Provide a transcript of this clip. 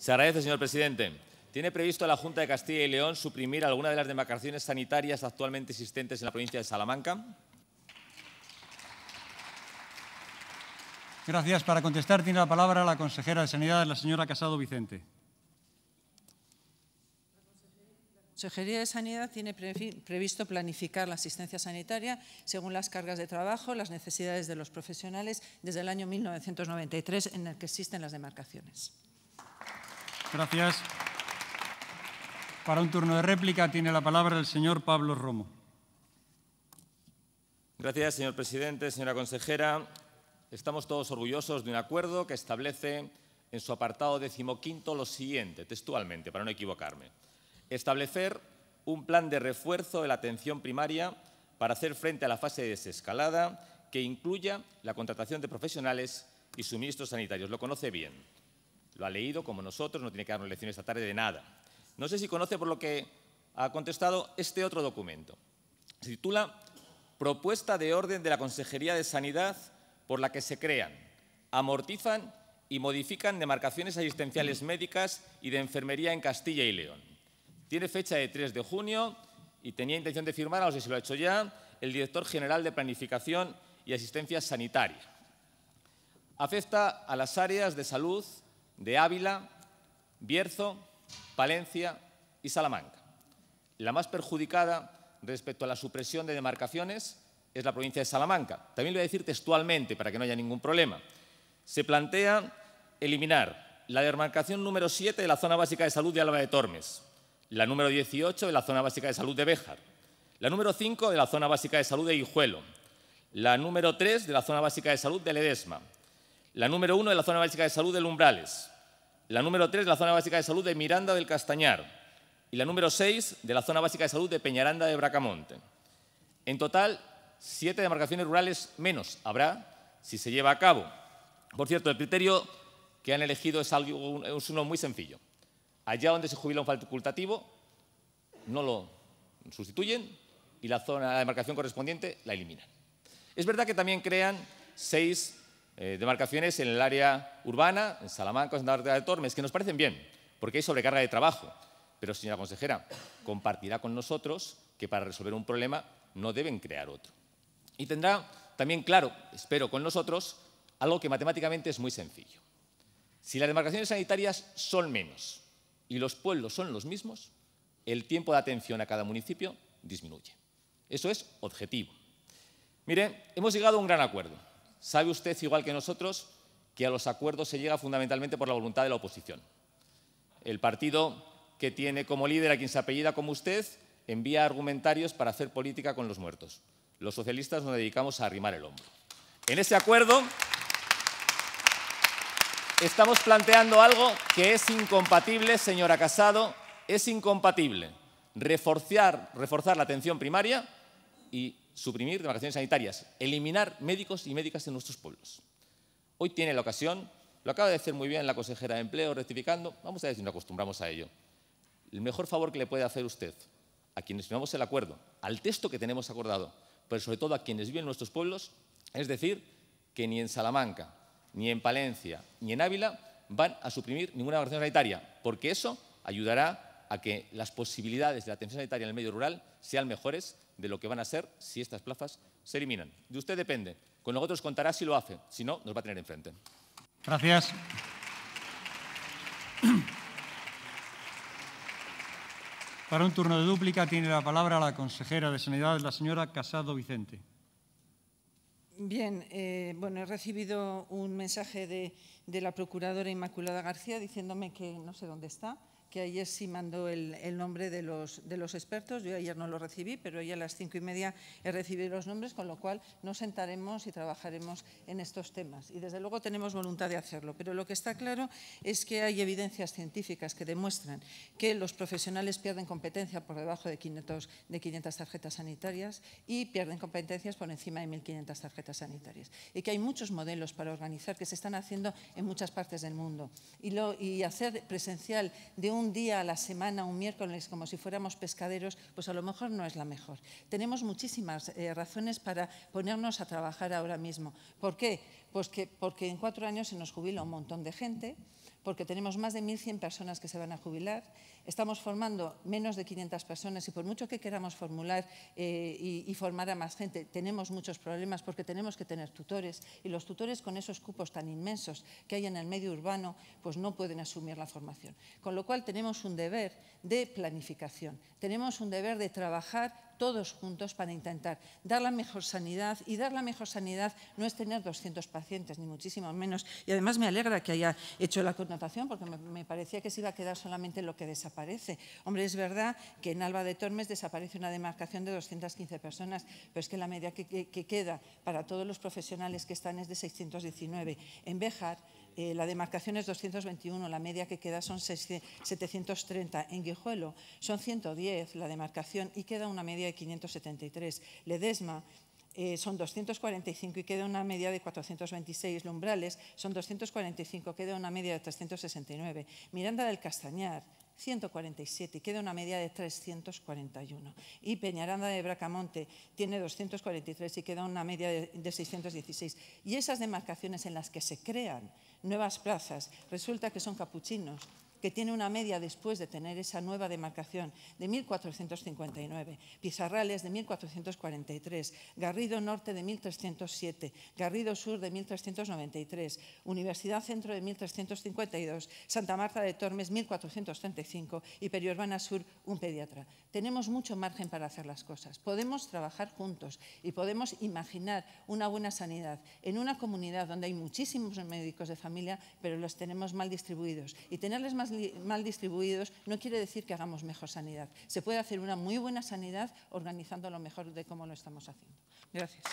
Se agradece, señor presidente. ¿Tiene previsto la Junta de Castilla y León suprimir alguna de las demarcaciones sanitarias actualmente existentes en la provincia de Salamanca? Gracias. Para contestar tiene la palabra la consejera de Sanidad, la señora Casado Vicente. La Consejería de Sanidad tiene previsto planificar la asistencia sanitaria según las cargas de trabajo, las necesidades de los profesionales desde el año 1993 en el que existen las demarcaciones. Gracias. Para un turno de réplica tiene la palabra el señor Pablo Romo. Gracias, señor presidente, señora consejera. Estamos todos orgullosos de un acuerdo que establece en su apartado decimoquinto lo siguiente, textualmente, para no equivocarme. Establecer un plan de refuerzo de la atención primaria para hacer frente a la fase de desescalada que incluya la contratación de profesionales y suministros sanitarios. Lo conoce bien. Lo ha leído como nosotros, no tiene que darnos lecciones esta tarde de nada. No sé si conoce por lo que ha contestado este otro documento. Se titula Propuesta de orden de la Consejería de Sanidad por la que se crean, amortizan y modifican demarcaciones asistenciales médicas y de enfermería en Castilla y León. Tiene fecha de 3 de junio y tenía intención de firmar, no sé si lo ha hecho ya, el director general de Planificación y Asistencia Sanitaria. Afecta a las áreas de salud, de Ávila, Bierzo, Palencia y Salamanca. La más perjudicada respecto a la supresión de demarcaciones es la provincia de Salamanca. También lo voy a decir textualmente para que no haya ningún problema. Se plantea eliminar la demarcación número 7 de la Zona Básica de Salud de Alba de Tormes, la número 18 de la Zona Básica de Salud de Béjar, la número 5 de la Zona Básica de Salud de Hijuelo, la número 3 de la Zona Básica de Salud de Ledesma, la número 1 de la Zona Básica de Salud de Lumbrales, la número 3, la zona básica de salud de Miranda del Castañar. Y la número 6, de la zona básica de salud de Peñaranda de Bracamonte. En total, siete demarcaciones rurales menos habrá si se lleva a cabo. Por cierto, el criterio que han elegido es, algo, es uno muy sencillo. Allá donde se jubila un facultativo, no lo sustituyen y la zona, la demarcación correspondiente la eliminan. Es verdad que también crean seis eh, demarcaciones en el área urbana, en Salamanca, en Santa de Tormes, que nos parecen bien, porque hay sobrecarga de trabajo. Pero, señora consejera, compartirá con nosotros que para resolver un problema no deben crear otro. Y tendrá también claro, espero con nosotros, algo que matemáticamente es muy sencillo. Si las demarcaciones sanitarias son menos y los pueblos son los mismos, el tiempo de atención a cada municipio disminuye. Eso es objetivo. Mire, hemos llegado a un gran acuerdo Sabe usted, igual que nosotros, que a los acuerdos se llega fundamentalmente por la voluntad de la oposición. El partido que tiene como líder a quien se apellida como usted envía argumentarios para hacer política con los muertos. Los socialistas nos dedicamos a arrimar el hombro. En ese acuerdo estamos planteando algo que es incompatible, señora Casado, es incompatible reforzar, reforzar la atención primaria y suprimir demarcaciones sanitarias, eliminar médicos y médicas en nuestros pueblos. Hoy tiene la ocasión, lo acaba de decir muy bien la consejera de Empleo, rectificando, vamos a ver si nos acostumbramos a ello. El mejor favor que le puede hacer usted a quienes firmamos el acuerdo, al texto que tenemos acordado, pero sobre todo a quienes viven en nuestros pueblos, es decir, que ni en Salamanca, ni en Palencia, ni en Ávila van a suprimir ninguna demarcación sanitaria, porque eso ayudará a que las posibilidades de atención sanitaria en el medio rural sean mejores de lo que van a ser si estas plazas se eliminan. De usted depende. Con otros contará si lo hace. Si no, nos va a tener enfrente. Gracias. Para un turno de dúplica tiene la palabra la consejera de Sanidad, la señora Casado Vicente. Bien, eh, bueno, he recibido un mensaje de la procuradora Inmaculada García diciéndome que no sé dónde está, que ayer sí mandó el, nombre de los, de los, expertos. Yo ayer no lo recibí, pero hoy a las cinco y media he recibido los nombres, con lo cual nos sentaremos y trabajaremos en estos temas. Y desde luego tenemos voluntad de hacerlo. Pero lo que está claro es que hay evidencias científicas que demuestran que los profesionales pierden competencia por debajo de 500, de 500 tarjetas sanitarias y pierden competencias por encima de 1.500 tarjetas sanitarias. Y que hay muchos modelos para organizar que se están haciendo en muchas partes del mundo. Y, lo, y hacer presencial de un un día a la semana, un miércoles, como si fuéramos pescaderos, pues a lo mejor no es la mejor. Tenemos muchísimas eh, razones para ponernos a trabajar ahora mismo. ¿Por qué? Pues que, porque en cuatro años se nos jubila un montón de gente, porque tenemos más de 1.100 personas que se van a jubilar, estamos formando menos de 500 personas y por mucho que queramos formular eh, y, y, formar a más gente, tenemos muchos problemas porque tenemos que tener tutores y los tutores con esos cupos tan inmensos que hay en el medio urbano, pues no pueden asumir la formación. Con lo cual tenemos un deber de planificación, tenemos un deber de trabajar todos juntos para intentar dar la mejor sanidad y dar la mejor sanidad no es tener 200 pacientes pacientes, ni muchísimo menos. Y además me alegra que haya hecho la connotación porque me, parecía que se iba a quedar solamente lo que desaparece. Hombre, es verdad que en Alba de Tormes desaparece una demarcación de 215 personas, pero es que la media que, queda para todos los profesionales que están es de 619. En Béjar eh, la demarcación es 221, la media que queda son 730. En Guijuelo son 110 la demarcación y queda una media de 573. Ledesma eh, son 245 y queda una media de 426. Lumbrales son 245, queda una media de 369. Miranda del Castañar, 147 y queda una media de 341. Y Peñaranda de Bracamonte tiene 243 y queda una media de 616. Y esas demarcaciones en las que se crean nuevas plazas, resulta que son capuchinos, que tiene una media después de tener esa nueva demarcación de 1459, Pizarrales de 1443, Garrido Norte de 1307, Garrido Sur de 1393, Universidad Centro de 1352, Santa Marta de Tormes 1435 y Periurbana Sur un pediatra. Tenemos mucho margen para hacer las cosas. Podemos trabajar juntos y podemos imaginar una buena sanidad en una comunidad donde hay muchísimos médicos de familia, pero los tenemos mal distribuidos. Y tenerles mal distribuidos no quiere decir que hagamos mejor sanidad. Se puede hacer una muy buena sanidad organizando lo mejor de cómo lo estamos haciendo. Gracias.